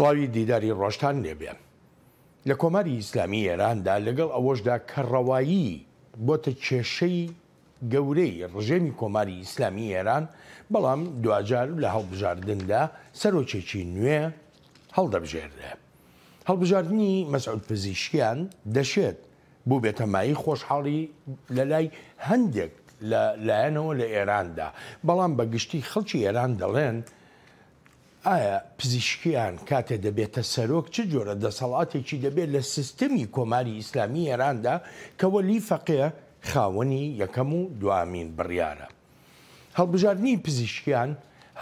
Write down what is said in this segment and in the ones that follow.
سڵاوی دیداری ڕۆشتان نێبێ لە کۆماری ئیسلامی ئێراندا لەگەڵ ئەوەشدا کەڕەوایی بۆتە کێشەی گەورەی ڕژێمی کۆماری ئیسلامی ئێران بەڵام دوجار لە هەڵبژاردندا سەرۆکێکی نوێ هەڵدەبژێردە. هەڵبژاردننی مەسعود پزیشکیان دەشێت بوو بێتەمایی خۆشحاڵی لە لای هەندێک لایەنەوە لە ئێراندا بەڵام بە گشتی خەڵکی ئێران دەڵێن ئایا پزیشکیان کاتێ دەبێتە سەرۆک چ جۆرە دەسەڵاتێکی دەبێت لە سیستمی کۆماری ئیسلامی ئێراندا کەوە لی فەقەیە خاوەنی یەکەم و دوامین بڕیارە. هەڵبژاردننی پزیشکیان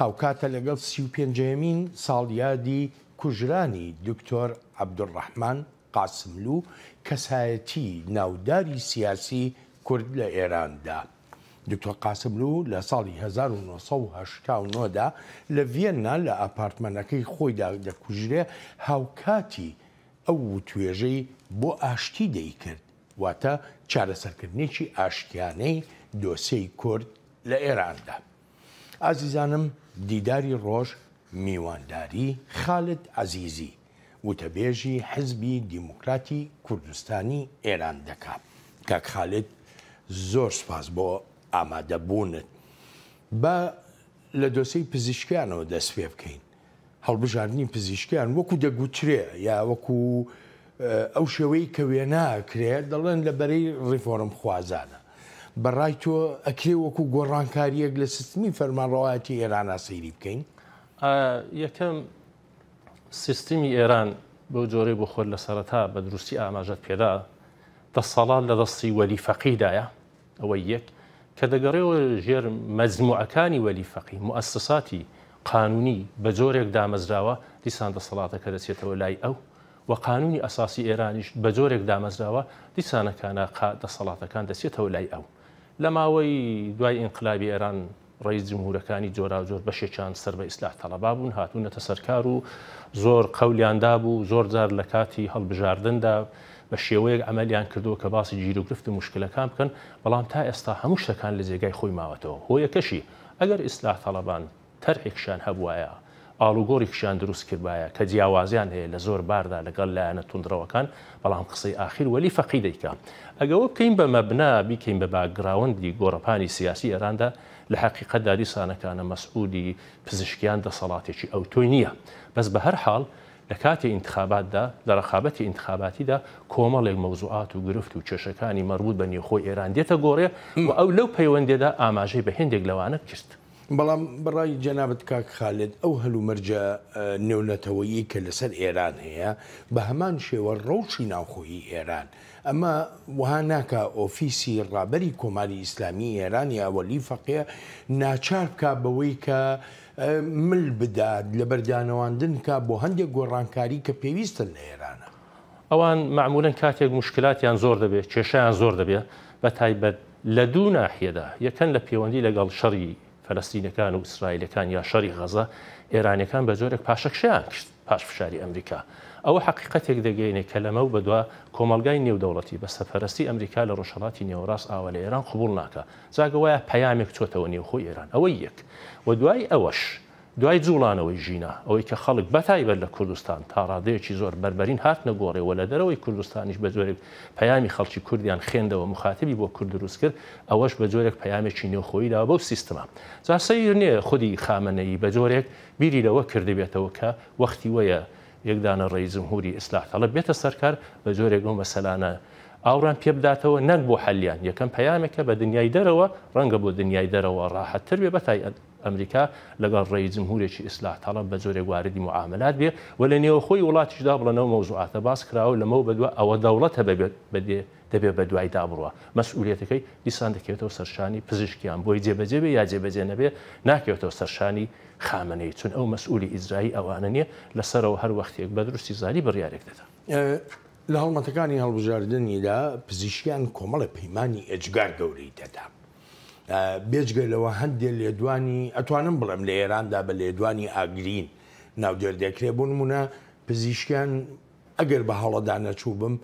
هاوکاتە لەگەڵ سی و پێنجەمین ساڵیادی کوژرانی دکتۆر عبدوڕحمان قاسملو کەسایەتی ناوداری سیاسی کورد لە ئێراندا. دکتۆر قاسملو لە ساڵی 1970دا لە ڤێننا لە ئاپارتمانەکەی خۆیدا دەکوژرێ هاوکاتی ئەو توێژەی بۆ ئاشتی دەیکرد واتە چارەسەرکردنیی ئاشتیانەی دۆسەی کورد لە ئێراندا. ئازیزانم دیداری ڕۆژ میوانداری خالت عزیزی وتەبێژی حزبی دیموکراتی کوردستانی ئێران دەکات کاک خالت زۆر سپاس بۆ ئامادەبوونت بە لە دۆسی پزیشکیانەوە دەست پێ بکەین هەڵبژاردننی پزیشکیان وەکو دەگوترێ یا وەکو ئەو شێوەی کە وێناکرێت دەڵێن لە بەرەی ڕیفۆرم خوازانە بەڕای تۆ ئەکرێ وەکو گۆڕانکاریەک لە سستمی فەرمانڕەتی ئێرانە سەیری بکەین یەکەم سیستمی ئێران بەو جۆرەی بۆ خۆر لە سەرەتا بە دروستی ئاماژەت پێدا دەسەڵات لە دەستی وەلی فەقیدایە ئەوە یەک کە دەگەڕێەوە ژێر مەزموعەکانی وەلی فەقی مؤسساتی قانونی بە جۆرێک دامەزراوە دیسان دەسەڵاتە کە دەچێتەوە لای ئەو و قانونی ئەساسی ئێرانیش بە جۆرێک دامەزراوە دیسانەکانە دەسەڵاتەکان دەچێتەوە لای ئەو لە ماوەی دوای ئینقلابی ئێران ڕیز جمهورەکانی جۆرا جۆر بەشێکیان سەر بە ئیسلاح تەڵەبا بوون هاتوونەتە سەرکار و زۆر قەولیاندا بوو زۆر جار لە کاتی هەڵبژاردندا بە شێوەیەک ئەمەلیان کردووە کە باسی گیرروگرفت و مشکلەکان بکەن بەڵام تا ئێستا هەموو شتەکان لە جێگای خۆی ماوەتەوە هۆیەکەشی ئەگەر ئیسلاح تەڵەبان تەرحێکشان هەبواە ئالوگۆریکشان دروست کردایە کە جیاوازیان هەیە لە زۆر باردا لەگەڵ لایەنە تونندڕەوەکان بەڵام قسەی ئاخیر وەلی فەقی دەیکا ئەگەوە بکەین بە مەبنا بیکەین بە باگراوەندی گۆڕپانی سیاسی ئێراندا لە حقیقەتدا دیسانەکانە مەسعودی پزیشکیان دەسەڵاتێکی ئەو تۆی نییە بەس بە هەر حاڵ لە کاتی انتخاباتدا لە ڕخابەتی انتخاباتیدا کۆمەڵێک مەوزوعات و گرفت و کێشەکانی مەربوط بە نیخۆی ئێران دێتە گۆڕێ و ئەو لەو پەیوەندێدا ئاماژەی بە هندێک لەوانە کرد. بەڵام بڕای جەنابەت کاک خالێت ئەو هەلومەرجە نێونەتەوەیی کە لەسەر ئێران هەیە بە هەمان شێوە ڕۆشی ناوخۆیی ئێران ئەمە وها ناکە ئۆفیسی ڕابەری کۆماری ئیسلامی ئێران یاوەلی فەقێ ناچار بکە بەوەی کە مل بدات لە بەردانەواندن کا بۆ هەندێک گۆڕانکاری کە پێویستن لە ئێرانە ئەوان معمولەن کاتێک مشکلاتیان زۆر دەبێت کێشیان زۆر دەبێت بە تایبەت لە دوو ناحیەدا یەکەن لە پەیوەندی لەگەڵ شەڕی فەلستینەکان و ئیسرائیلەکان یا شەری غەزە ئێرانەکان بە زۆرێک پاشەکشیان پاش فشاری ئەمریکا ئەوە حقیقەتێک دەگەینێ کە لەمە و بەدوا کۆمەلگای نێودەوڵەتی بە سەفەرستی ئەمریکا لە ڕۆژهڵاتی نێوەڕاست ئاوە لە ئێران قوبول ناکە زاگە وایە پەیامێک چۆتەوە نێوخۆی ئێران ئەوەی یەک و دوای ئەوەش دوای جوڵانەوەی ژینە ئەوەی کە خەڵک بەتایبەت لە کوردستان تا ڕادەیەکی زۆر بربەرین هات نەگۆڕێەوە لە دەرەوەی کوردستانیش بە جۆرێک پەیامی خەڵکی کوردیان خوێندەوە مخاتبی بۆ کورد دروست کرد ئەوەش بە جۆرێک پەیامێکی نێوخۆیدا بەو سیستما جاسەیر نییە خودی خامنەی بە جۆرێک بیری لەوە کردبێتەوە کە وەختی وەیە یەکدانە ڕیزمهوری ئیسلاح تەڵە بێتە سەرکار بە جۆرێک ئەو مەسەلانە ئاوران پێبداتەوە نەک بۆ حەلیان یەکەم پەیامێکە بە دنیای دەرەوە ڕەنگە بۆ دنیای دەرەوە ڕاحەتتر بێ بەتای ئەمریکا لەگەڵ ڕێی جمهورێکی ئیسلاح تاڵە بە جۆرە گواردی معاملات بێ و لە نێوە خۆی وڵاتیشدا بڵەنەوە مەوزوعاتە باس کراوە لەمە بەدووە ئەوە دەوڵەتە بەدێ دەبێت بە دوای دابڕوە مەسئولێتەکەی دیسان دەکەوێتەوە سەرشانی پزیشکیان بۆی جێبەجێبێ یا جێبەجێ نەبێ ناکەوێتەوە سەرشانی خامنەی چون ئەو مەسئولی ئیزرایی ئەوانە نیە لەسەرەوە هەر وەختێک بە درستی زاری بڕیارێک دەدا. لە هەڵمەتەکانی هەڵبژاردنیدا پزیشکیان کۆمەڵە پەیمانانی ئەجگار گەورەی دەدا بێجگەلەوە هەندێک لێدوانی ئەتوانم بڵم لە ئێراندا بە لێدوانی ئاگرین ناودێردەکرێ بوونمونە پزیشکیان ئەگەر بە هەڵەدانە چوو بم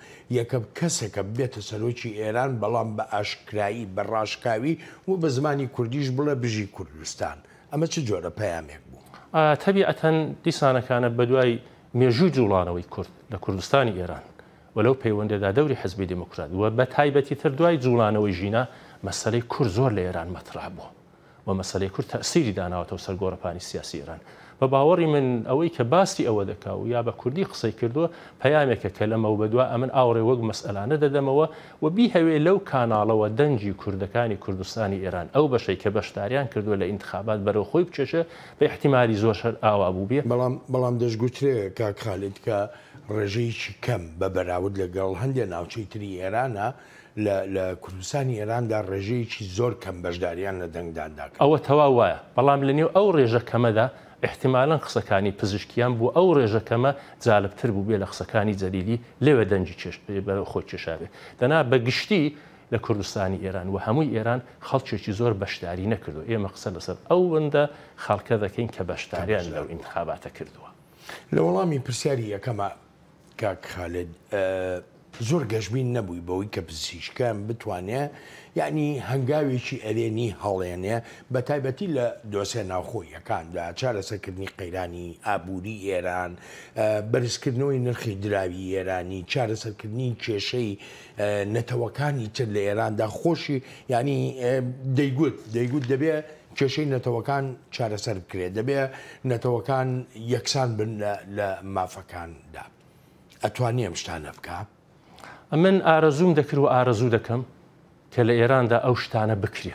یەکە کەسێکە بێتە سەرۆکی ئێران بەڵام بە ئاشکرایی بە ڕاشکاوی و بە زمانی کوردیش بڵە بژی کوردستان ئەمە چ جۆرە پەیامێک بوو تەبیعەتەن دیسانەکانە بەدوای مێژوو جوڵانەوەی کورد لە کوردستانی ئێران وەلەو پەیوەندەدا دەوری حزبی دموکرات وە بە تایبەتی تر دوای جوڵانەوەی ژینە مەسلەی کوور زۆر لە ئێران مەترا بووە بە مەسلەی کورد تەسیری داناوەتەوە سەرگۆڕپانی سیاسی ئێران بە باوەڕی من ئەوەی کە باسی ئەوە دەکا و یا بە کوردی قسەی کردووە پەیامێکە کە لەمەەوە بەدووە ئەمن ئاوڕێ وەک مەسئلانە دەدەمەوە و بیهەوێ لەو کاناڵەوە دەنجی کوردەکانی کوردستانی ئێران ئەو بەشەی کە بەشداریان کردووە لە ئینتخابات بەرەو خۆی بچێشە بە احتیمماری زۆشەر ئاوا بوو بێ بەڵام بەڵام دەستگوترێ کاک خالیت کە ڕێژەیکی کەم بە بەراود لەگەڵ هەندێک ناوچەی تری ئێرانە لە کوردستانی ئێراندا ڕێژەیەکی زۆر کەم بەشداریان لە دەنگداندا ئەوە تەوا وایە بەڵام لە نێو ئەو ڕێژە کەمەدا احتیمالان قسەکانی پزیشکیان بوو ئەو ڕێژەکەمە جالبتر بوو بێ لە قسەکانی جەلیلی لێوە دەنجی خۆی چێشاوێ دەنا بە گشتی لە کوردستانی ئێران و هەمووی ئێران خەڵکێکی زۆر بەشداری نەکردو ئێمە قسە لەسەر ئەو وەندە خەڵکە دەکەین کە بەشداریان لەو انتخاباتە کردووە لە وەڵامی پرسیاری یەکەمە کاک خالد زۆر گەشببین نەبووی بەوەی کە پزیشکەم بتوانێ یعنی هەنگاوێکی ئەرێنی هەڵێنێ بە تایبەتی لە دۆسێ ناوخۆیەکاندا چارەسەکردنی قەیرانی ئابووری ئێران بەرزکردنەوەی نرخی دراوی ئێرانی چارەسەرکردنی کێشەی نەتەوەکانی تر لە ئێراندا خۆشی ینی دەیگوت دەیگوت دەبێت کێشەی نەتەوەکان چارەسەر بکرێت دەبێت نەتەوەکان یەکسان بن لە مافەکاندا ئەتوانێ ئەم شتانە بکە. من ئارەزوم دەکر و ئارەزوو دەکەم کە لە ئێراندا ئەو شتانە بکرێ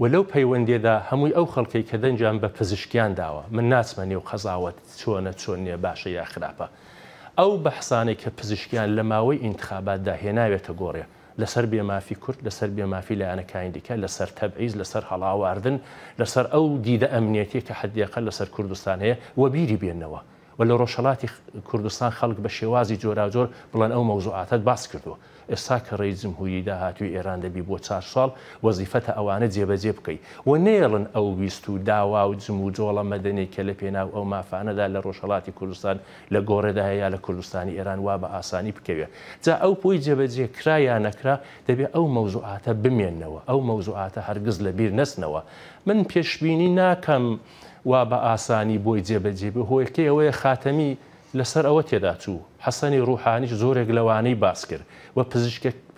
و لەو پەیوەندێدا هەمووی ئەو خەڵکی کە دەنجام بە پزیشکیان داوە من ناچمە نێو قەزاوت چۆنە چۆن نیە باشە یا خراپە ئەو بەحسانێک کە پزیشکیان لە ماوەی ئینتخاباتدا هێناوێتە گۆڕێ لەسەر بێمافی کورت لەسەر بێمافی لایەنەکانی دیکە لەسەر تەبعیز لەسەر هەڵاواردن لەسەر ئەو دیدە ئەمنیەتی کە حدیقە لەسەر کوردستان هەیە وەبیری بێنەوە و لە ڕۆژهڵاتی کوردستان خەڵک بە شێوازی جۆراجۆر بڵەن ئەو مەوزوعاتت باس کردووە ئێستا کە ڕێزم هووی داهاتوی ئێران دەبی بۆ چار ساڵ وەزیفەتە ئەوانە جێبەجێ بکەیت و نێڵن ئەو ویست و داوا و جم و جۆڵە مەدەنی کە لە پێناو ئەو مافانەدا لە ڕۆژهڵاتی کوردستان لە گۆڕێدا یا لە کوردستانی ئێران وا بە ئاسانی بکەوێت جا ئەو پۆی جێبەجێ کرا یان نەکرا دەبێت ئەو مەوزوعاتە بمێننەوە ئەو مەوزوعاتە هەرگز لە بیر نەستنەوە من پێشببینی ناکەم. وا بە ئاسانی بۆی جێبەجێبە هۆیەکەی ئەوەیە خاتەمی لەسەر ئەوە تێدا چوو حەسەنی ڕوحانیش زۆرێک لەوانەی باس کرد و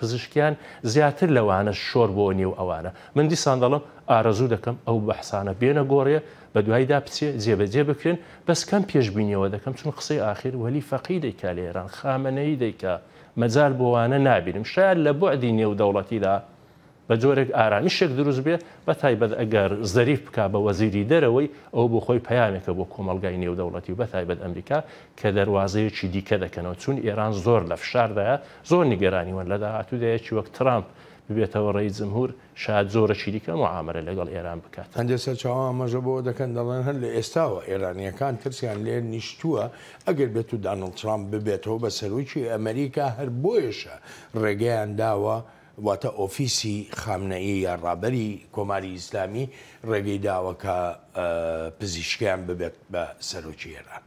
پزیشکیان زیاتر لەوانە شۆر بۆ نێو ئەوانە من دیسان دەڵم ئارەزوو دەکەم ئەو بەحسانە بێنە گۆڕێ بە دوایدا پچێ جێبەجێ بکرێن بەس کەم پێشببینیەوە دەکەم چون قسەی آخر وەلی فەقی دەیکا لێران خامەنەی دەیکا مەجار بۆوانە نابینم شاید لە بعدی نێو دەوڵەتیدا بە جۆرێک ئارامیشێک دروست بێ بە تایبەت ئەگەر زەریف بک بە وەزیری دەرەوەی ئەو بۆ خۆی پەیامێکە بۆ کۆمەلگای نێودەوڵەتی و بە تایبەت ئەمریکا کە دەواازەیەکی دیکە دەکەنەوە چون ئێران زۆر لە فشاردایە زۆر نیگەرانیوەن لە داهاتوودایەکی وەک ترامپ ببێتەوە ڕێی زمهور شاد زۆرەی دیکە معامرە لەگەڵ ئێران بکات هەندێک سەرچاو ئاماژە بۆ دەکەن دەڵێن هەر لە ئێستاوە ئێرانیەکان ترسیان لێ نیشتووە ئەگەر بێت و دانڵ ترامپ ببێتەوە بە سەرروکی ئەمریکا هەر بۆیشە ڕێگەیان داوە واتە ئۆفیسی خامنەی یا ڕابەری کۆماری ئیسلامی ڕێگەی داوەکە پزیشکیان ببێت بە سەرۆکی ئێران.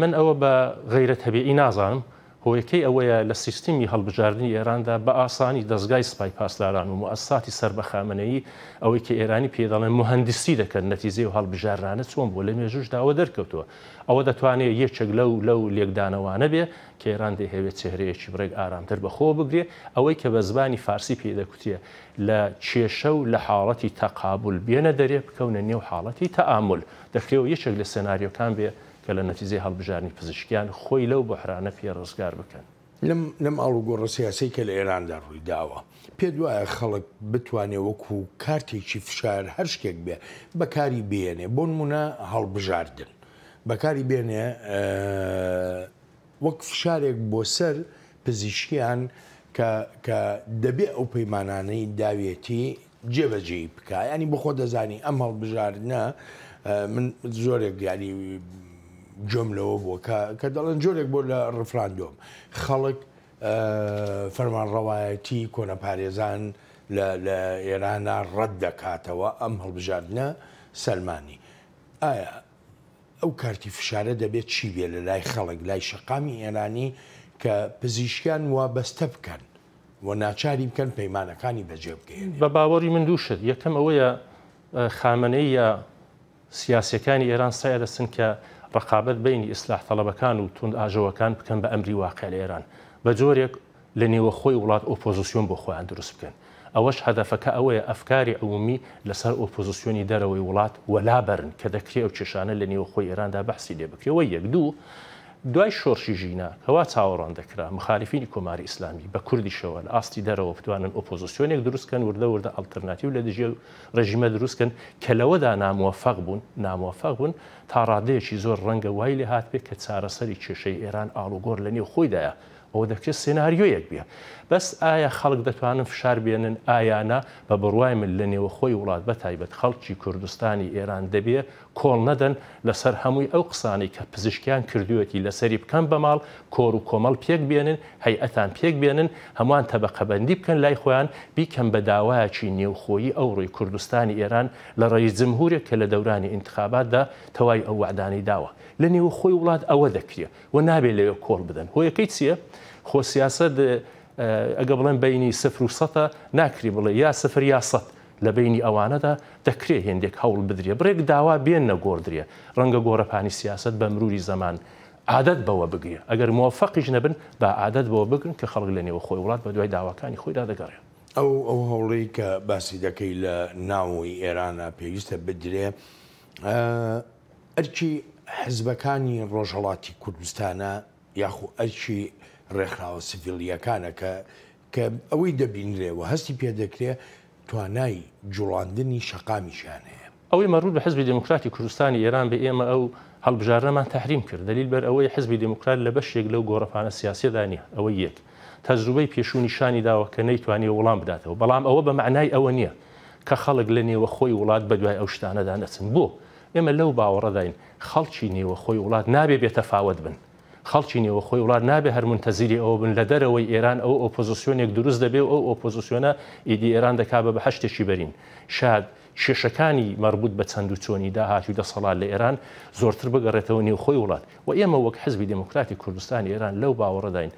من ئەوە بە غیرە هەبیعی نازانم هۆیەکەی ئەوەیە لە سیستمی هەڵبژاردننی ئێراندا بە ئاسانی دەستگای سپای پاسداران و مؤسساتی سربەخامنەی ئەوەی کە ئێرانی پێداڵێن مهندسی دەکەن نەتیزیێ و هەڵبژارانە چۆن بۆ لە مێژوش داوە دەرکەوتەوە ئەوە دەتوانێت یەکێک لەو لەو لێکدانەوانە بێ کە ئێران دەهێوێت چهرەیەکی بڕێک ئارامتر بەخۆ بگرێ ئەوەی کە بە زبانی فارسی پێدەکوتیە لە کێشە و لە حاڵەتی تەقابل بێنە دەرێ بکەونە نێو حاڵەتی تەعامل دەکرێەوە یەکێک لە سناریۆکان بێ کە لە نەتیزی هەڵبژانی پزیشکیان خۆی لەو بەحرانە پێ ڕزگار بکەن لەم ئاڵوگۆڕە سیاسی کە لە ئێراندا ڕووی داوە پێ دوایە خەڵک بتوانێت وەکو کارتێکی فشار هەر شتێک بێ بەکاری بێنێ بۆ نمونە هەڵبژاردن بەکاری بێنێ وەک فشارێک بۆ سەر پزیشکیان کە دەبێت ئەو پەیمانانەی داوێتی جێبەجێی بکایانی بخۆ دەزانی ئەم هەڵبژاردنە من زۆرێک یاری جۆم لەوە بووە کە دەڵێن جۆرێک بۆ لە ڕفراندۆم خەڵک فەرمانڕەوایەتی کۆنە پارێزان لە ئێرانە ڕەت دەکاتەوە ئەم هەڵبژاردنە سەلمانی ئایا ئەو کارتی فشارە دەبێت چی بێ لە لای خەڵک لای شقامی ئێرانی کە پزیشکیان وابەستە بکەن و ناچاری بکەن پەیمانەکانی بەجێ بکەین بە باوەری من دووشت یەکەم ئەوەیە خامنەی یا سیاسەکانی ئێران سایە دەستن کە ڕقابەت بینی ئیسلاح تەڵەبەکان و تونند ئاژەوەکان بکەن بە ئەمری واقع لە ئێران بە جۆرێک لە نێوەخۆی وڵات ئۆپۆزیسیۆن بۆ خۆیان دروست بکەن ئەوەش هەدفەکە ئەوەیە ئەفکاری عومی لەسەر ئۆپۆزیسیۆنی دەرەوەی وڵات وەلابرن کە دەکرێ ئەو کێشانە لە نێوەخۆی ئێراندا بەحسی لێ بکرێەوە یەک دوو دوای شۆرشی ژینە هەوا چاوەڕان دەکرا مخالیفینی کۆماری ئیسلامی بە کوردی شەوە لە ئاستی دەرەوە بتوانن ئۆپۆزیسیۆنێک دروستکەن وردە وردە ئەلتەرناتیو لە دژێ ڕژیمە دروستکەن کە لەوەدا ناموەفەق بوون ناموەفەق بوون تا ڕادەیەکی زۆر ڕەنگە وای لێ هات بێت کە چارەسەری کێشەی ئێران ئالوگۆر لە نێو خۆیدایە ئەوە دەکرێت سناریۆیەک بێ بەس ئایا خەڵک دەتوانن فشار بێنن ئایانە بە بڕوای من لە نێوەخۆی وڵات بە تایبەت خەڵکی کوردستانی ئێران دەبێ کۆڵ نەدەن لەسەر هەمووی ئەو قسانی کە پزیشکیان کردوەتی لەسەری بکەم بە ماڵ کۆر و کۆمەڵ پێک بێنن هەیئەتان پێک بێنن هەمووان تەبەقەبندی بکەن لای خۆیان بیکەم بە داوایەکی نێوخۆیی ئەو ڕووی کوردستانی ئێران لە ڕێی جمهورێک کە لە دەورانی انتخاباتدا تەوای ئەو وعدانی داوە لە نێوەخۆی وڵات ئەوە دەکرێت و نابێت لەوێ کۆڵ بدەن هۆیەکەی چییە؟ خۆسیاست ئەگە بڵێن بینی سفر و سەە ناکری بڵێ یا سفر یا سەد لە بینی ئەوانەدا دەکرێت هێندێک هەوڵ بدرێ بڕێک داوا بێن نەگۆدرێ ڕەنگە گۆڕەپانی سیاست بە مروری زەمان عادەت بەوە بگرێ ئەگەر موفقیش نەبن بە عادەت بەوە بگرن کە خەڵک لە نێوە خۆی وڵات بە دوای داواکانی خۆیدا دەگەڕێ ئەو ئەو هەوڵی کە باسی دەکەی لە ناوی ئێرانە پێویستە بدرێ ئەرچی حزبەکانی ڕۆژهڵاتی کوردستانە یاخو ئەرچی ڕێکخراوە سڤیلیەکانە کە کە ئەوەی دەبینرێەوە هەستی پێدەکرێ توانای جوڵاندنی شقامیشان هەیە ئەوەی مەروود بە حزبی دموکراتی کوردستانی ئێران بە ئێمە ئەو هەڵبژارەمان تحریم کرد دلیل بەر ئەوەی حزبی دموکرات لە بەشێک لەو گۆڕپانە سیاسیدانە ئەوە یەک تەجروبەی پێشوونیشانی داوە کە نەیتوانێت وەڵام بداتەوە بەڵام ئەوە بە معنای ئەوە نییە کە خەڵک لە نێوە خۆی وڵات بەدوای ئەو شتانەدا نەچن بۆ ئێمە لەو باوەڕەداین خەڵکی نێوە خۆی وڵات نابێ بێتەفاوت بن خەڵکی نیەوە خۆی وڵات نابێ هەرمون تەزیری ئەوە بن لە دەرەوەی ئێران ئەو ئۆپۆزیسیۆنێک دروست دەبێ ئەو ئۆپۆزیسیۆنە ئیدی ئێران دەکا بە بە هەشتێکی بەرین شاد. شێشەکانی مربوط بە چەند و چۆنی داهاتوی دەسەڵات لە ئێران زۆرتر بگەڕێتەوە نێو خۆی وڵات و ئێمە وەک حزبی دموکراتی کوردستانی ئێران لەو باوەڕداین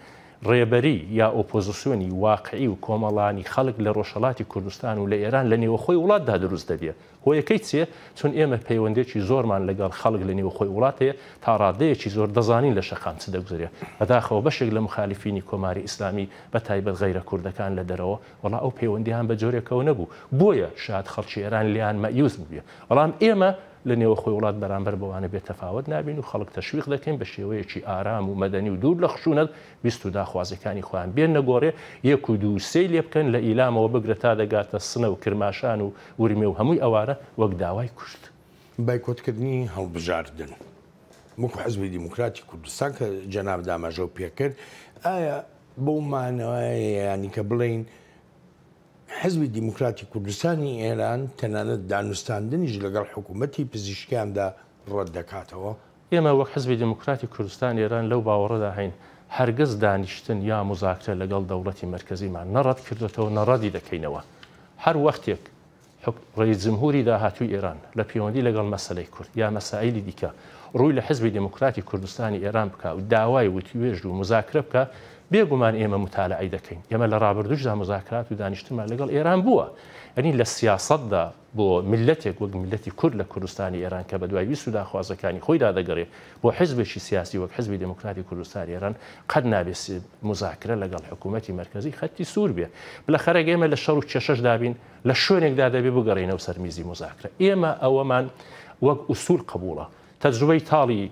ڕێبەری یا ئۆپۆزیسیۆنی واقعی و کۆمەڵانی خەڵک لە ڕۆژەڵاتی کوردستان و لە ئێران لە نێوەخۆی وڵاتدا دروست دەبێت هۆیەکەی چێ چون ئێمە پەیوەندێکی زۆرمان لەگەڵ خەڵک لە نێوەخۆی وڵات هەیە تا ڕادەیەکی زۆر دەزانین لە شەقام چ دەگوزرێت بەداخەوە بەشێک لە مخالیفینی کۆماری ئیسلامی بە تایبەت غیرە کوردەکان لە دەرەوە وڵا ئەو پەیوەندیان بە جۆرێکەوە نەبوو بۆیە شاد خەڵکی ئێران لیان مەیوز بێ بەڵام ئێمە لە نێوە خۆی وڵات بەرامبەر بەوانە بێت تەفاوت نابین و خەڵک تەشویق دەکەین بە شێوەیەکی ئارام و مەدەنی و دوور لە خشونەت بیست و داخوازەکانی خۆیان بێن نەگۆڕێ یەک و دووسی لێ بکەن لە ئیلامەوە بگرێت تا دەگاتە سنە و کرماشان و ورمێ و هەمووی ئەوارە وەک داوای کوشت بایکۆتکردنی هەڵبژاردن وەکو حەزبی دیموکراتی کوردستان کە جەناب داماژە و پێکرد ئایا بەو مانەوەیانی کە بڵین حزبی دیموکراتی کوردستانی ئێران تەنانەت دانوستاندنیش لەگەڵ حکوومەتی پزیشکیاندا ڕەت دەکاتەوە ئێمە وەک حزبی دیموکراتی کوردستان ئێران لەو باوەڕەدا هەین هەرگەز دانیشتن یا مزاکرە لەگەڵ دەوڵەتی مەرکزیمان نەڕەت کردێتەوە نەڕەدی دەکەینەوە هەر وەختێک ڕێزمهوری داهاتوی ئێران لە پەیوەندی لەگەڵ مەسلەی کورد یا مەسائللی دیکە ڕووی لە حزبی دموکراتی کوردستانی ئێران بکە و داوای وتیێژ و مذاکرە بکە بێگومان ئێمە متالعی دەکەین ئێمە لە ڕابردوشدا مزاکرات و دانیشتمان لەگەڵ ئێران بووە ئەنی لە سیاسەتدا بۆ ملەتێک وەک ملەتی کورد لە کوردستانی ئێران کە بە دوای سودا خوازەکانی خۆیدا دەگەڕێ بۆ حزبێکی سیاسی وەک حزبی دموکراتی کوردستان ئێران قەت نابێت مزاکرە لەگەڵ حکوومەتتی مرکزی خەتی سوور بێ بلە خەرەگ ئێمە لە شەڕ و کێشەش دابین لە شوێنێکدا دەبێ بگەڕینەوە سەرمیزی مزاکرە ئێمە ئەوەمان وەک ئوسول قبولە تەجروبەی تاڵی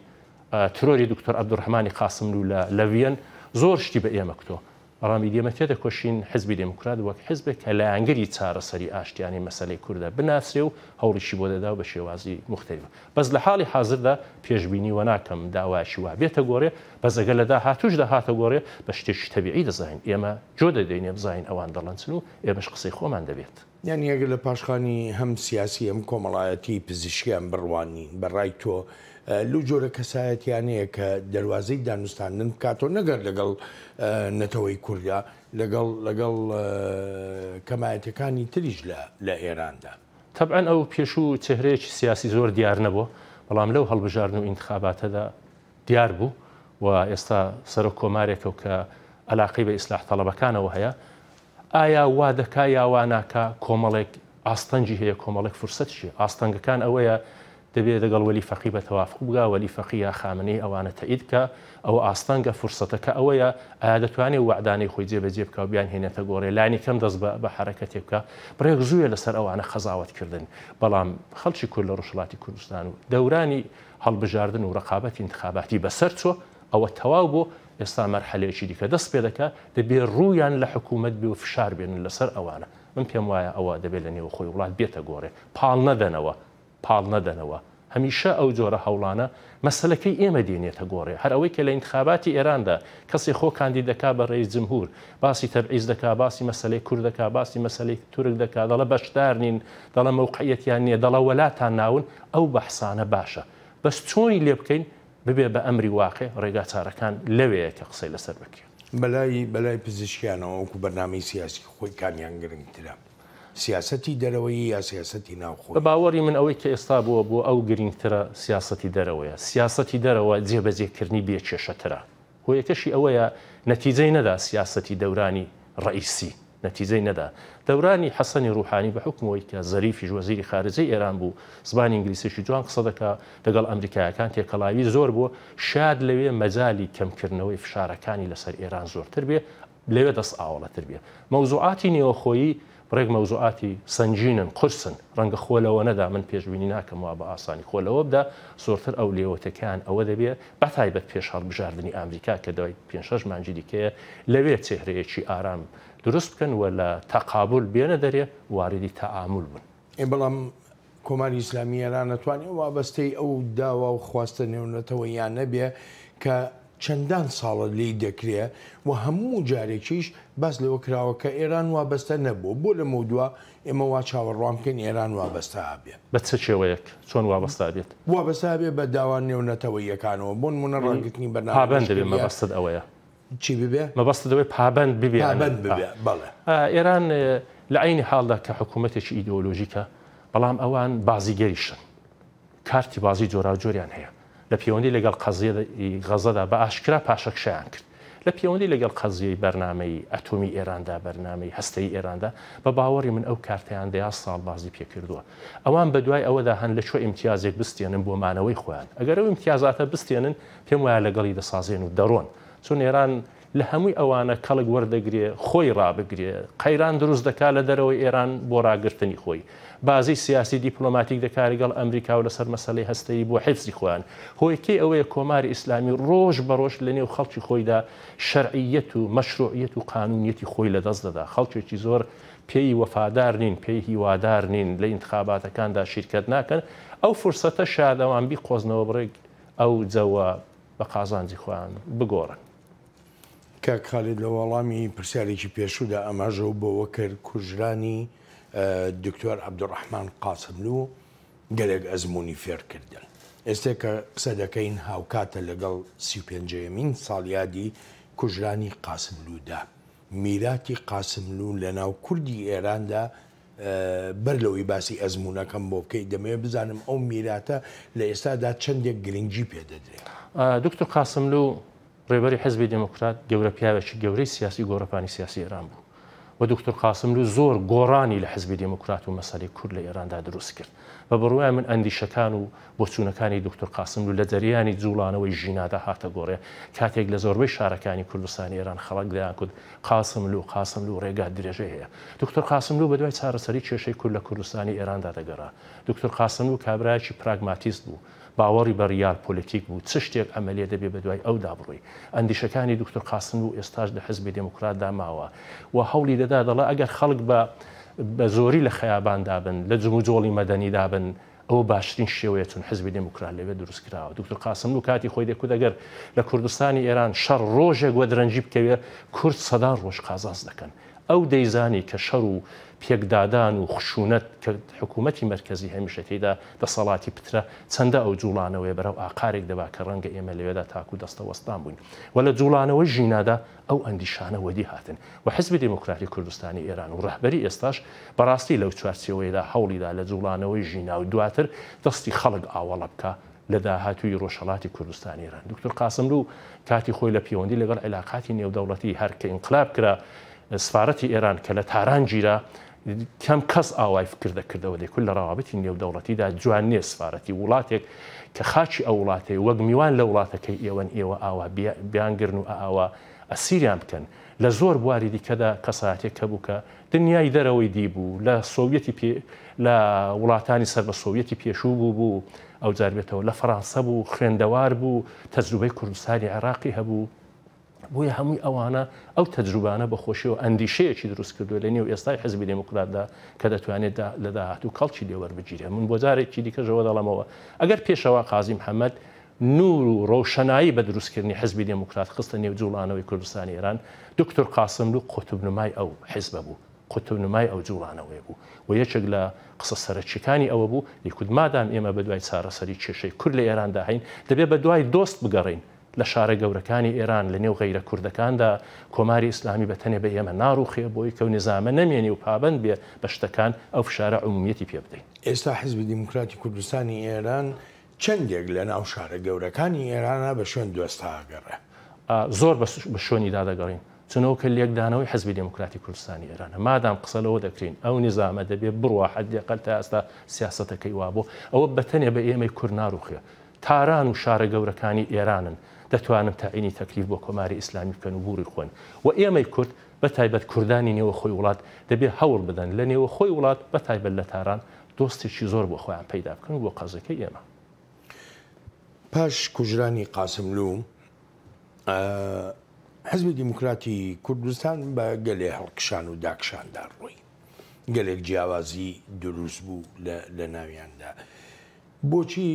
ترۆری دکتۆر عبدوڕحمانی قاسملو لە لەویەن زۆر شتی بە ئێمە کتۆ ڕامی دیێمە تێدە کۆشین حزبی دموکرات وەک حزبێک کە لە ئەنگری چارەسەری ئاشتیانی مەسلەی کووردا بناسرێ و هەوڵیشی بۆ دەدا بە شێوازی مختلف بەس لە حاڵی حاضردا پێشببینی وە ناکەم داواشی وا بێتە گۆڕێ بەزەگە لەدا هاتوش دا هاتە گۆڕێ بە شتێکی تەبیعی دەزین ئێمە جۆ دەدەینێ بزین ئەوان دەڵەنچن و ئێمەش قسەی خۆمان دەبێت. یانی ئەگەر لە پاشخانی هەم سیاسی ئەم کۆمەڵایەتی پزیشکیان بڕوانی بەڕای تۆ لەو جۆرە کەسایەتیانەیە کە دەواازەی دانوستانن کاتۆ نەگەر لەگەڵ نەتەوەی کوردیا لەگەڵ لەگەڵ کەمایەتەکانی تریش لە ئێراندا. تەبعەن ئەو پێش و چهرەیەکی سیاسی زۆر دیار نەبوو بەڵام لەو هەڵبژارن و ئینتخاباتەدا دیار بوو و ئێستا سەر کۆمارێکە و کە ئەلاقی بە ئیسلاح تەڵەبەکانەوە هەیە ئایا وا دەکا یاواناکە کۆمەڵێک ئاستەنجی هەیە کۆمەڵێک فرسەت چی ئاستەنگەکان ئەوەیە دەبێت دەگەڵ وەلی فەقی بە تەواف بگا وەلی فەقیە خامنەی ئەوانە تەئیدکە ئەو ئاستانگە فرسەتەکە ئەوەیە ئایا دەتوانێت وعددانەی خۆی جێ بەجێ بکە بیان هێنێتە گۆڕێ لانی کەم دەست بە حرەکە تێبکە بڕێک زوویە لەسەر ئەوانە خەزاوتکردن بەڵام خەڵکی کورد لە ڕۆژڵاتی کوردستان و دەورانی هەڵبژاردن و ڕقابەتی انتخاباتی بەسەر چۆ ئەوە تەواو بۆ ئێستا مەرحەلەیەکی دیکە دەست پێ دەکە دەبێت ڕوویان لە حکوومەت بێ و من پێم أو ئەوە دەبێت لە نێو خۆی وڵات بێتە پاڵ نەدەنەوە هەمیشە ئەو جۆرە هەوڵانە مەسلەکەی ئێمە دێنێتە گۆڕێ هەر ئەوەی کە لە ئینتخاباتی ئێراندا کەسی خۆ کاندید دەکا بە ڕێز جمهور باسی تەبعیز دەکا باسی مەسلەی کورد دەکا باسی مەسلەی تورک دەکا دەڵە بەشدار نین دەڵە مەوقعەتیان نییە دەڵە وەلاتان ناون ئەو بەحسانە باشە بەس چۆنی لێ بکەین ببێ بە ئەمری واقع ڕێگا چارەکان لەوەیە کە قسەی لەسەر بکەین بەلای بەلای پزیشکیانەوە وەکو بەنامی سیاسی خۆی کامیان گرنگترە. سیاستی دەرەوەی یا سیاستی ناوخۆ باوەڕی من ئەوەی کە ئێستا بووە بۆ ئەو گرنگترە سیاستی دەرەوەیە سیاستی دەرەوە جێبەجێکردنی بێکێشەترە هۆ یەکەشی ئەوەیە نەتیجەی نەدا سیاستی دەورانی ڕئیسی نەتیجەی نەدا دەورانی حەسەنی روحانی بە حکمەوەی کە زەریفی وەزیری خارجی ئێران بوو زبانی ئینگلیسیشی جوان قسە دەکا لەگەڵ ئەمریکایەکان تێکەڵاوی زۆر بووە شاد لەوێ مەجای کەمکردنەوەی فشارەکانی لەسەر ئێران زۆرتر بێ لەوێ دەست ئاوەڵەتر بێ مەوزوعاتی نێوەخۆیی ڕێک مەوزوعاتی سنجینن قرسن ڕەنگە خۆلەوە نەدا من پێشببینی ناکەم و بە ئاسانی خۆلەوە بدا سۆرتر ئەو لێوەتەکان ئەوە دەبێت بە تایبەت پێشار بژاردننی ئەمریکا کە داوای پێشش مانجی دیکەیە لەوێ چهرەیەکی ئارام دروست بکەن و لە تەقابل بێنە دەرێ واردی تەعامل بن. بەڵام کۆماری ئیسلامیەران نتوانێت وابەستەی ئەو داوا و خواستە نێونەتەوە یان نەبێ کە چەندان ساڵە لی دەکرێت و هەموو جارێکیش بەس لەوە کراوە کە ئێران وابەستە نەبوو بۆ لە مودووە ئێمە وا چاوەڕوام بکەن ئێران وابەستا بێت بە چه شێوەیەک چۆن وابەستا بێت وابەستا بێ بە داوان نێونەتەوەیەکانەوە بۆن منە ڕانگرتنی بەنابند دەبێت مەبەستت ئەوەیە چی ببێ مەبەستە دەوێت پابند ببێ بڵێ ئێران لە عینی حاڵدا کە حکوومەتێکی ئیدۆلۆژیکە بەڵام ئەوان بازیگەریشن کارتی بازی جۆراجۆریان هەیە لە پەیوەندی لەگەڵ قەزیی غەزەدا بە ئاشکرا پاشەکشیان کرد لە پەیوەندی لەگەڵ قەزیەی بەرنمەی ئەتۆمی ئێراندا بەرنمەی هەستەی ئێراندا بە باوەڕی من ئەو کارتیان دەیا ساڵ بازی پێکردووە ئەوان بە دوای ئەوەدا هەن لە چۆ ئیمتیازێک بستێنن بۆ مانەوەی خۆیان ئەگەر ئەو ئیمتیازاتە بستێنن پێم وایە لەگەڵی دەسازێن و دەڕۆن چون ئێران لە هەمووی ئەوانە کەڵک وەردەگرێ خۆی ڕابگرێ قەیران دروست دەکا لە دەرەوەی ئێران بۆ ڕاگررتنی خۆی بازی سیاسی دیپلۆماتیک دەکارگەڵ ئەمریکا و لەسەر مەسلەی هەستەی بۆ حفزی خۆیان هۆیکەی ئەوەیە کۆماری ئیسلامی ڕۆژ بەڕۆژ لە نێو خەڵکی خۆیدا شەرعیەت و مەشروعیەت و قانونیەتی خۆی لەدەست دەدا خەڵکێکی زۆر پێی وەفادار نین پێی هیوادار نین لە انتخاباتەکاندا شیرکت ناکەن ئەو فرسەتە شادەوان بی قۆزنەوە بڕێک ئەو جەوە بە قازانجی خۆیان بگۆڕن کە کاڵێت لە وەڵامی پرسیارێکی پێشودا ئەماژە و بۆەوە کرد کوژرانی دکتۆر عبدوڕحمان قاسملو گەلێک ئەزمموی فێرکردن. ئێستا کە قسە دەکەین هاوکاتە لەگەڵ سیپێنجەمین ساڵیادی کوژرانی قاسملوودا. میراتی قاسملو لە ناو کوردی ئێراندا بەر لەوەی باسی ئەزمونونەکەم بۆ بکەی دەمەوێت بزانم ئەو میراتە لە ئێستادا چەندێک گرنگجی پێدەدرێت. دکتۆر قاسملو ڕێبەری حزبی دموکرات گەورە پیاوێکی گەورەی سیاسی گۆڕپانی سیاسی ئێران بوو بە دکتور قاسملو زۆر گۆڕانی لە حزبی دموکرات و مەسەری کورد لە ئێراندا دروست کرد بە بڕوای من ئەندیشەکان و بۆچوونەکانی دکتور قاسملو لە دەریانی جوڵانەوەی ژینادا هاتە گۆڕێ کاتێک لە زۆربەی شارەکانی کوردستانی ئێران خەڵک دەیان کرد قاسملو قاسملو ڕێگا درێژێ هەیە دکتور قاسملو بە دوای چارەسەری کێشەی کورد لە کوردستانی ئێراندا دەگەڕا دکتور قاسملو کابراایکی پراگماتیست بوو باوەڕی بە ریال پۆلیتیک بوو چ شتێک ئەمەلێ دەبێ بە دوای ئەو دابڕووی ئەندیشەکانی دکتۆر قاسم و ئێستاش لە حزبی دموکرات داماوە و هەولی دەدا دەڵا ئەگەر خەڵک بە بە زۆری لە خەیابان دابن لە جم و جۆڵی مەدەنی دابن ئەو باشترین شێوەیە چون حزبی دموکرات لەوێ دروستکراوە دکتور قاسم و کاتی خۆی دەکو دەگەر لە کوردستانی ئێران شەڕ ڕۆژێک وەدرەنجی بکەوێ کورد سەدان ڕۆژ قازاز دەکەن ئەو دەیزانی کە شەڕ و پێکدادان و خشونەت کە حکوومەتی مرکزی هەمیشەتیدا دەسەڵاتی پترە چەندە ئەو جوڵانەوەی بەرەو ئاقارێک دەبا کە ڕەنگە ئێمە لەوێدا تاکو دەستە وەستان بووین و لە جوڵانەوە ژینادا ئەو ئەندیشانە وەدی هاتن و حزبی دموکراتی کوردستانی ئێران و ڕەهبەری ئێستاش بەڕاستی لەو چوارچەوەیدا هەوڵیدا لە جوڵانەوەی ژینا و دواتر دەستی خەڵک ئاوەڵە بکە لە داهاتووی ڕۆژهڵاتی کوردستانی ڕان دکتور قاسم و کاتی خۆی لە پەیوەندی لەگەڵ علااقاتی نێودەوڵەتی هەرکە ئینقلاب کرا سفارەتی ئێران کە لە تاران گیرە کەم کەس ئاوای فکردە کردەوە دێکل لە ڕاوابەتی نێودەوڵەتیدا جوان نیە سفارەتی وڵاتێک کە خاچی ئەو وڵاتەی وەک میوان لە وڵاتەکەی ئێوەن ئێوە ئاوا بیانگرن و ئاوا ئەسیریان بکەن لە زۆر بواری دیکەدا کەساتێک کە بووکە دنیای دەرەوەی دی بوو لە سوڤەتی لە وڵاتانی سەر بە سوڤەتی پێشوو بوو بوو ئەو جاربێتەوە لە فەرانسە بوو خوێندەوار بوو تەجروبەی کوردستانی عراقی هەبوو بۆیە هەمووی ئەوانە ئەو تەجروبانە بەخۆشیەوە ئەندیشەیەکی دروست کردو لە نێو ئێستای حزبی دموکراتدا کە دەتوانێت لە داهات و کەڵکی لێوەربگیرە من بۆ جارێکی دیکەژەوە دەڵامەوە ئەگەر پێشەوە قازیم حەمەد نور و ڕۆشنایی بە دروستکردنی حزبی دموکرات خستە نێو جوڵانەوەی کوردستان ئێران دکتۆر قاسم و قوتبنمای ئەو حزبە بوو قوتونمای ئەو جوڵانەوەی بوو و یەکێک لە قسە سەرچیەکانی ئەوە بوو لیکود مادام ئێمە بە دوای چارەسەری کێشەی کورد لە ئێراندا هەین دەبێت بە دوای دۆست بگەڕین لە شارە گەورەکانی ئێران لە نێو غەیرە کوردەکاندا کۆماری ئیسلامی بەتەنێ بە ئێمە ناڕوخێ بۆی کە نظامە نەمێنی و پابند بێ بە شتەکان ئەو شارە عمومیەتی پێ بدەین ئێستا حزب دیموکراتی کوردستانی ئێران چەندێک لە ناو شارە گەورەکانی ئێرانە بە شوێن دوێستاگەڕێ زۆر بە شوێنی دادەگەڕین چنەوەکە لێکدانەوەی حزبی دموکراتی کوردستانی ئێرانە مادام قسەلەوە دەکرین ئەو نظامە دەبێت بڕوە حدیقل تا ئێستا سیاستەکەی وابوو ئەوە بەتەنێ بە ئێمەی کورناروخێ تاران و شارە گەورەکانی ئێرانن دەتوانن تاعینی تەکلیف بۆ کۆماری ئیسلامی بکەن و بوری خۆن و ئێمەی کورد بە تایبەت کوردانی نێوە خۆی وڵات دەبێت هەوڵ بدەن لە نێوە خۆی وڵات بە تایبەت لە تاران دۆستێکی زۆر بۆ خۆیان پیدا بکەن بۆ قەزەکەی ئێمە پاش کوژرانی قاسملو حزبی دیموکراتی کوردستان بە گەلێ هەڵکشان و داکشاندا ڕووی گەلێک جیاوازی دروست بوو لە ناویاندا بۆچی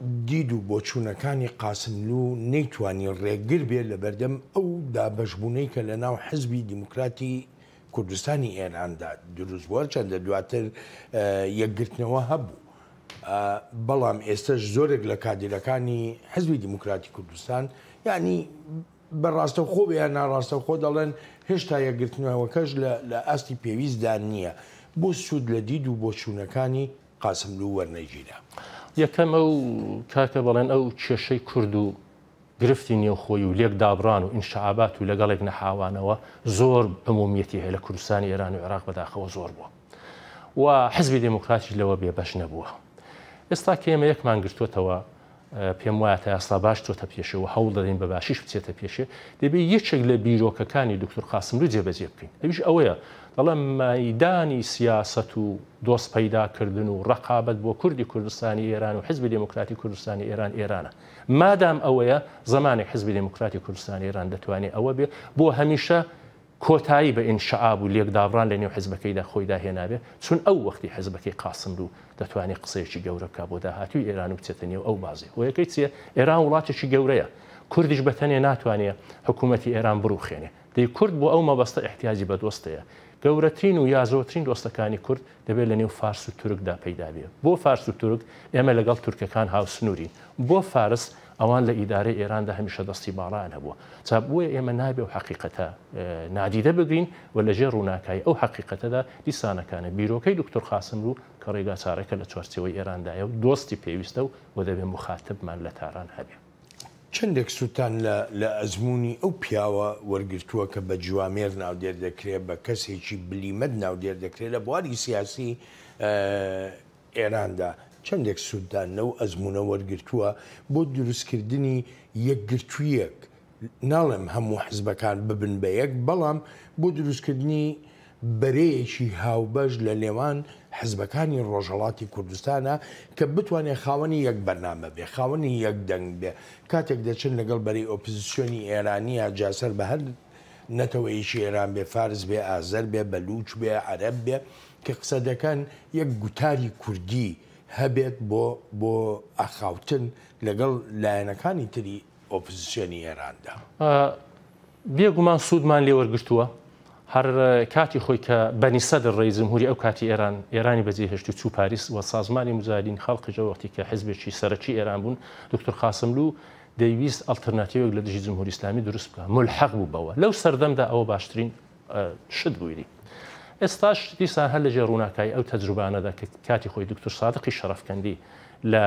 دید و بۆچوونەکانی قاسملو نەیتوانی ڕێگر بێت لە بەردەم ئەو دابەشبوونەی کە لە ناو حزبی دیموکراتی کوردستانی ئێراندا دروست بووە چەندە دواتر یەکگرتنەوە هەبوو بەڵام ئێستش زۆرێک لە کادیرەکانی حزبی دیموکراتی کوردستان یعنی بەڕاستە خۆ یان ناڕاستە خۆ دەڵێن هێشتا یەکگرتنەوەکەش لە ئاستی پێویستدان نییە بۆ سوود لە دید و بۆچوونەکانی قاسملو وەرنەگیرە. یەکەمە و کاکە بەڵێن ئەو کێشەی کرد و گرفتی نێوخۆی و لێک دابران و ئینشعابات و لەگەڵێک نەحاوانەوە زۆر ئەمومیەتی هەیە لە کوردستانی ئێران و عێراق بەداخەوە زۆر بووە و حزبی دموکراتی لەوە بێبەش نەبووە. ئێستا کێمە یەکمان گرتوتەوە پێم وایە تا ئاستا باش تۆتە پێشەوە هەوڵ دەدەین بە باشیش بچێتە پێشێ دەبێت یەکێک لە بیرۆکەکانی دکتور قاسملو جێبەجێ بکەین ئەویش ئەوەیە دەڵێ مەدانی سیاست و دۆست پەیداکردن و ڕقابەت بۆ کوردی کوردستانی ئێران و حزبی دموکراتی کوردستانی ئێران ئێرانە مادام ئەوەیە زمانی حزبی دموکراتی کوردستانی ئێران دەتوانێت ئەوە بێ بۆ هەمیشە کۆتایی بە ئینشعاب و لێکدابران لە نێو حزبەکەیدا خۆیدا هێنابێ چون ئەو وەختی حزبەکەی قاسم و دەتوانێت قسەیەکی گەورە بکە بۆ داهاتوی ئێران و بچێتە نێو ئەو بازی و یەکەی چیە ئێران وڵاتێکی گەورەیە کوردیش بەتەنێ ناتوانێت حکوومەتتی ئێران بروخێنێ دەی کورد بۆ ئەو مەبەستە احتیاجی بە دۆستەیە گەورەترین و یازۆترین دۆستەکانی کورد دەبێت لە نێو فارس و تورکدا پەیدا بێ بۆ فارس و تورک ئێمە لەگەڵ تورکەکان هاوسنووری بۆ فارس ئەوان لە ئیدارە ئێراندا هەمیشە دەستی باڵان هەبووە چا بووە ئێمە نابێ و حقیقەتە نادیدە بگرین و لەژێ ڕووناکایی ئەو حقیقەتەدا دیسانەکانە بیرۆکەی دکتۆر خاسم و کە ڕێگا چارەکە لە چوارچەوەی ئێراندایە و دۆستی پێویستە و وە دەبێ مخاتبمان لە تاران هەبێ چندێک سووتان لە ئەزمموی ئەو پیاوە وەرگرتووە کە بە جوامێر ناودێر دەکرێت بە کەسێکی بلیمەد ناودێر دەکرێت لە بواری سیاسی ئێراندا چەندێک سووددانە و ئەزمونە وەرگرتووە بۆ دروستکردنی یەکگرتوویەک ناڵێم هەموو حزبەکان ببن بە یەک بەڵام بۆ دروستکردنی بەرەیەکی هاوبەش لە لێوان حزبەکانی ڕۆژهڵاتی کوردستانە کە بتوانێت خاوەنی یەک بەرنامە بێ خاوەنی یەک دەنگ بێ کاتێک دەچن لەگەڵ بەری ئۆپزیسیۆنی ئێرانیە جاسەر بە هەر نەتەوەیشی ئێران بێ فارز بێ ئازەر بێ بەلوچ بێ عەرب بێ کە قسە دەکەن یەک گوتاری کوردی هەبێت بۆ بۆ ئەخاوتن لەگەڵ لایەنەکانی تری ئۆپزیسیۆنی ئێراندا. بێگومان سوودمان لێ وەرگتووە هەر کاتی خۆی کە بەنیسەد ڕێی زمهوری ئەو کاتی ئێران ئێرانی بەجێ هشتی چوو پاریس و سازمانی مزارین خەڵقیجە وەختی کە حزبێکی سەرەکی ئێران بوون دکتور خاسملو دەیویست ئەلتەرناتیوەک لە دژی جمهوری اسلامی دروست بکە ملحق بوو بەوە لەو سەردەمدا ئەوە باشترین شت بوویری ئێستاش دیسان هەر لە ژێڕووناکای ئەو تەجروبانە دەکە کاتی خۆی دکتور سادقی شەرفکەندی لە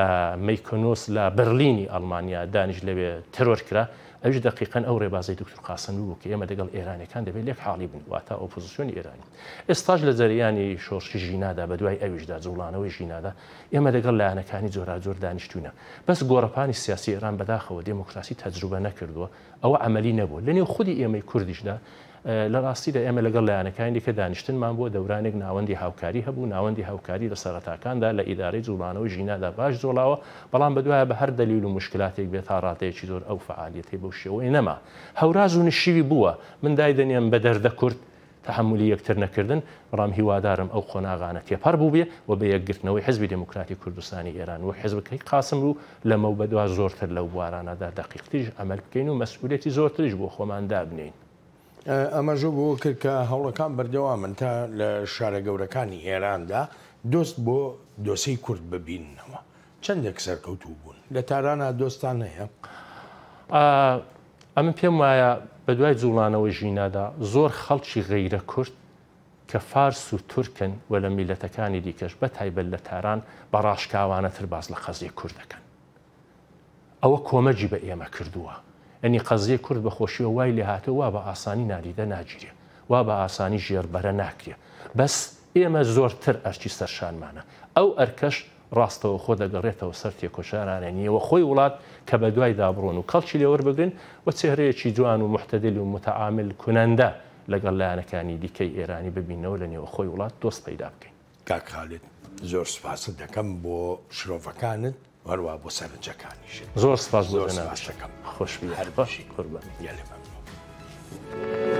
مەیکۆنۆس لە بەرلینی ئەلمانیا دانیش لەوێ تەرۆرکرا ئەوش دقیقەن ئەو ڕێبازی دکتور قاسم بوو کە ئێمە دەگەڵ ئێرانەکان دەبێت لێک حاڵی بن واتە ئۆپۆزیسیۆنی ئێرانی ئێستاش لە زەریانی شۆرشی ژینادا بە دوای ئەویشدا جوڵانەوەی ژینادا ئێمە دەگەڵ لایەنەکانی جۆرا جۆر دانیشتوونە بەس گۆڕپانی سیاسی ئێران بەداخەوە دموکراسی تەجروبە نەکردووە ئەوە ئەمەلی نەبوو لەنێو خودی ئێمەی کوردیشدا لە ڕاستیدا ئێمە لەگەڵ لایەنەکانی کە دانیشتنمان بۆ دەورانێک ناوەندی هاوکاری هەبوو ناوەندی هاوکاری لە سەرەتاکاندا لە ئیدارەی جوڵانەوە ژینادا باش زۆڵاوە بەڵام بەدوایە بە هەر دەلیل و مشکلاتێک بێت تا ڕاتەیەکی زۆر ئەو فعالیەتی بەو شێوەی نەما هەوراز و نشیوی بووە من دای دەنیێن بە دەردە کورت تحملی یەکتر نەکردن ڕام هیوادارم ئەو خۆناغانە تێپەر بوو بێ و بە یەکگرتنەوەی حزبی دموکراتی کوردستانی ئێران و حزبەکەی قاسم و لەمە بەدوا زۆرتر لەو بوارانەدا دەقیقتیش ئەمەل بکەین و مەسئولێتی زۆرترش بۆ خۆمان دابنین. ئەمەژوو بۆ کرد کە هەوڵەکان بەردەوا من تا لە شارە گەورەکانی ئێراندا دۆست بۆ دۆسی کورد ببینەوە چەندێک سەرکەوتوو بوون لە تارانا دۆستان هەیە ئەمە پێم وایە بە دوای جوڵانەوە ژینادا زۆر خەڵکی غەیرە کورد کە فارس و تورکن و لە میلەتەکانی دیکەش بە تایبەت لە تاران بە ڕاشکاوانەتر باز لە خەزیە کوردەکەن ئەوە کۆمەجی بە ئێمە کردووە ئەنی قەزیە کورد بە خۆشیەوە وای لێ هاتەوە وا بە ئاسانی نادیدە ناگیرێ وا بە ئاسانی ژێربەرە ناکرێ بەس ئێمە زۆرتر ئەرچی سەرشانمانە ئەو ئەرکەش ڕاستەوە خۆ دەگەڕێتەوە سەر تێکۆشارانە نیەوە خۆی وڵات کە بە دوای دابڕۆن و کەڵکی لێوە بگرن و چهرەیەکی جوان و محتەدل و متعامل کوەندە لەگەڵ لایەنەکانی دیکەی ئێرانی ببینەوە لە نێوە خۆی وڵات دۆست پیدا بکەین کاکخالێت زۆر سپاست دەکەم بۆ شرۆڤەکانت وروا با سر شد زور سفاس بودن زور خوش بیار باشی قربان یلی ممنون